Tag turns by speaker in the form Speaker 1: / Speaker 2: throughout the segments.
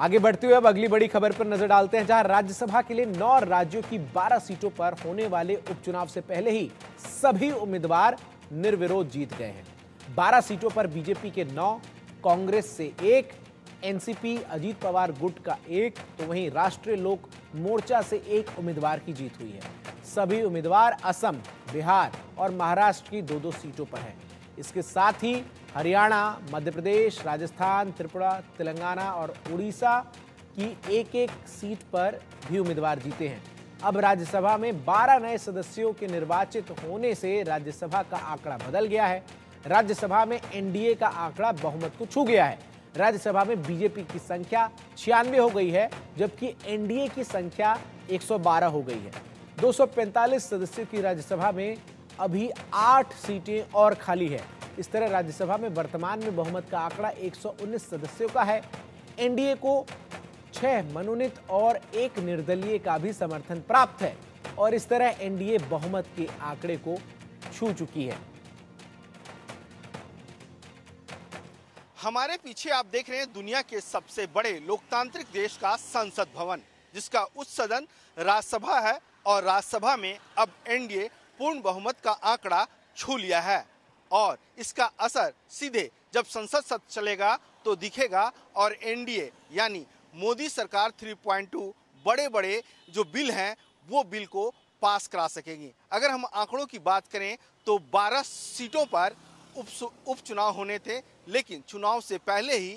Speaker 1: आगे बढ़ते हुए अब अगली बड़ी खबर पर नजर डालते हैं जहां राज्यसभा के लिए नौ राज्यों की 12 सीटों पर होने वाले उपचुनाव से पहले ही सभी उम्मीदवार निर्विरोध जीत गए हैं 12 सीटों पर बीजेपी के नौ कांग्रेस से एक एनसीपी अजीत पवार गुट का एक तो वहीं राष्ट्रीय लोक मोर्चा से एक उम्मीदवार की जीत हुई है सभी उम्मीदवार असम बिहार और महाराष्ट्र की दो दो सीटों पर हैं इसके साथ ही हरियाणा मध्य प्रदेश राजस्थान त्रिपुरा तेलंगाना और उड़ीसा की एक एक सीट पर भी उम्मीदवार जीते हैं अब राज्यसभा में 12 नए सदस्यों के निर्वाचित होने से राज्यसभा का आंकड़ा बदल गया है राज्यसभा में एनडीए का आंकड़ा बहुमत को छू गया है राज्यसभा में बीजेपी की संख्या छियानवे हो गई है जबकि एनडीए की संख्या 112 हो गई है 245 सदस्यों की राज्यसभा में अभी आठ सीटें और खाली है इस तरह राज्यसभा में वर्तमान में बहुमत का आंकड़ा एक सदस्यों का है एनडीए को छह मनोनीत और एक निर्दलीय का भी समर्थन प्राप्त है और इस तरह एनडीए बहुमत के आंकड़े को छू चुकी है
Speaker 2: हमारे पीछे आप देख रहे हैं दुनिया के सबसे बड़े लोकतांत्रिक देश का संसद भवन जिसका उस सदन राज्यसभा है और राज्यसभा में अब एनडीए पूर्ण बहुमत का आंकड़ा छू लिया है और इसका असर सीधे जब संसद सत्र चलेगा तो दिखेगा और एनडीए यानी मोदी सरकार 3.2 बड़े बड़े जो बिल हैं वो बिल को पास करा सकेगी अगर हम आंकड़ों की बात करें तो 12 सीटों पर उपचुनाव उप होने थे लेकिन चुनाव से पहले ही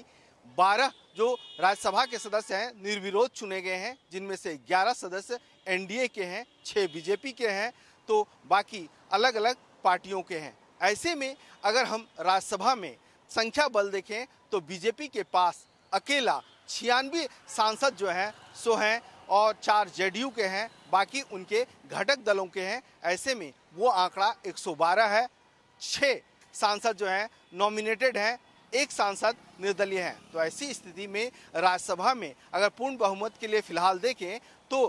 Speaker 2: 12 जो राज्यसभा के सदस्य हैं निर्विरोध चुने गए हैं जिनमें से 11 सदस्य एनडीए के हैं 6 बीजेपी के हैं तो बाकी अलग अलग पार्टियों के हैं ऐसे में अगर हम राज्यसभा में संख्या बल देखें तो बीजेपी के पास अकेला छियानवे सांसद जो हैं सो हैं और चार जेडीयू के हैं बाकी उनके घटक दलों के हैं ऐसे में वो आंकड़ा 112 है छः सांसद जो हैं नॉमिनेटेड हैं एक सांसद निर्दलीय हैं तो ऐसी स्थिति में राज्यसभा में अगर पूर्ण बहुमत के लिए फिलहाल देखें तो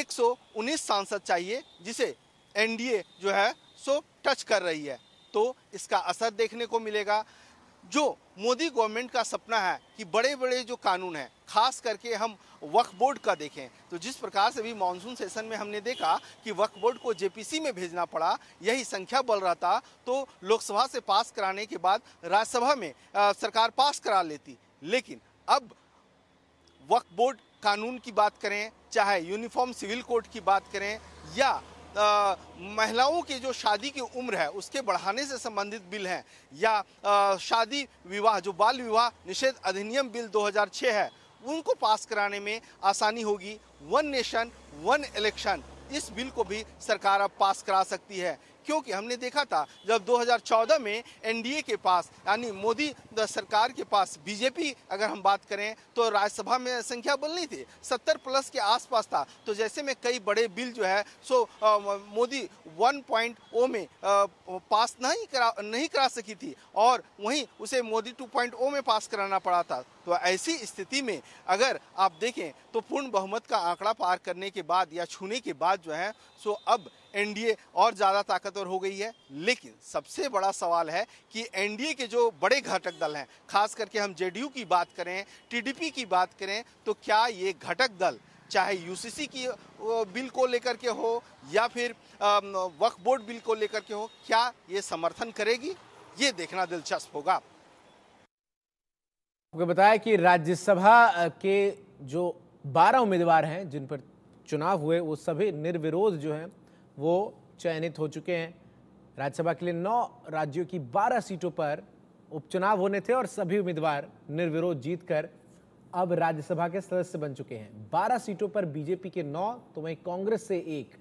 Speaker 2: 119 सांसद चाहिए जिसे एनडीए जो है सो टच कर रही है तो इसका असर देखने को मिलेगा जो मोदी गवर्नमेंट का सपना है कि बड़े बड़े जो कानून हैं खास करके हम वक्फ बोर्ड का देखें तो जिस प्रकार से भी मानसून सेशन में हमने देखा कि वक्फ बोर्ड को जेपीसी में भेजना पड़ा यही संख्या बल रहा था तो लोकसभा से पास कराने के बाद राज्यसभा में आ, सरकार पास करा लेती लेकिन अब वक्फ बोर्ड कानून की बात करें चाहे यूनिफॉर्म सिविल कोड की बात करें या महिलाओं की जो शादी की उम्र है उसके बढ़ाने से संबंधित बिल हैं या आ, शादी विवाह जो बाल विवाह निषेध अधिनियम बिल 2006 है उनको पास कराने में आसानी होगी वन नेशन वन इलेक्शन इस बिल को भी सरकार अब पास करा सकती है क्योंकि हमने देखा था जब 2014 में एनडीए के पास यानी मोदी सरकार के पास बीजेपी अगर हम बात करें तो राज्यसभा में संख्या बल नहीं थी सत्तर प्लस के आसपास था तो जैसे में कई बड़े बिल जो है सो मोदी वन पॉइंट ओ में आ, पास नहीं करा नहीं करा सकी थी और वहीं उसे मोदी टू पॉइंट ओ में पास कराना पड़ा था तो ऐसी स्थिति में अगर आप देखें तो पूर्ण बहुमत का आंकड़ा पार करने के बाद या छूने के बाद जो है सो अब एनडीए और ज़्यादा ताकतवर हो गई है लेकिन सबसे बड़ा सवाल है कि एनडीए के जो बड़े घटक दल हैं खास करके हम जेडीयू की बात करें टीडीपी की बात करें तो क्या ये घटक दल चाहे यूसीसी की बिल को लेकर के हो या फिर वक्फ बोर्ड बिल को लेकर के हो क्या ये समर्थन करेगी ये देखना दिलचस्प होगा
Speaker 1: आपको बताया कि राज्यसभा के जो 12 उम्मीदवार हैं जिन पर चुनाव हुए वो सभी निर्विरोध जो हैं वो चयनित हो चुके हैं राज्यसभा के लिए नौ राज्यों की बारह सीटों पर उपचुनाव होने थे और सभी उम्मीदवार निर्विरोध जीतकर अब राज्यसभा के सदस्य बन चुके हैं बारह सीटों पर बीजेपी के नौ तो वहीं कांग्रेस से एक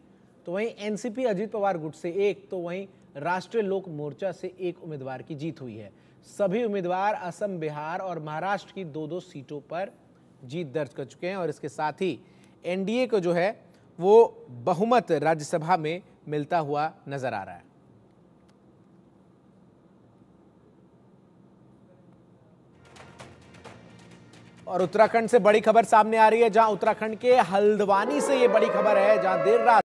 Speaker 1: तो वहीं एनसीपी अजीत पवार गुट से एक तो वहीं राष्ट्रीय लोक मोर्चा से एक उम्मीदवार की जीत हुई है सभी उम्मीदवार असम बिहार और महाराष्ट्र की दो दो सीटों पर जीत दर्ज कर चुके हैं और इसके साथ ही एनडीए को जो है वो बहुमत राज्यसभा में मिलता हुआ नजर आ रहा है और उत्तराखंड से बड़ी खबर सामने आ रही है जहां उत्तराखंड के हल्द्वानी से यह बड़ी खबर है जहां देर रात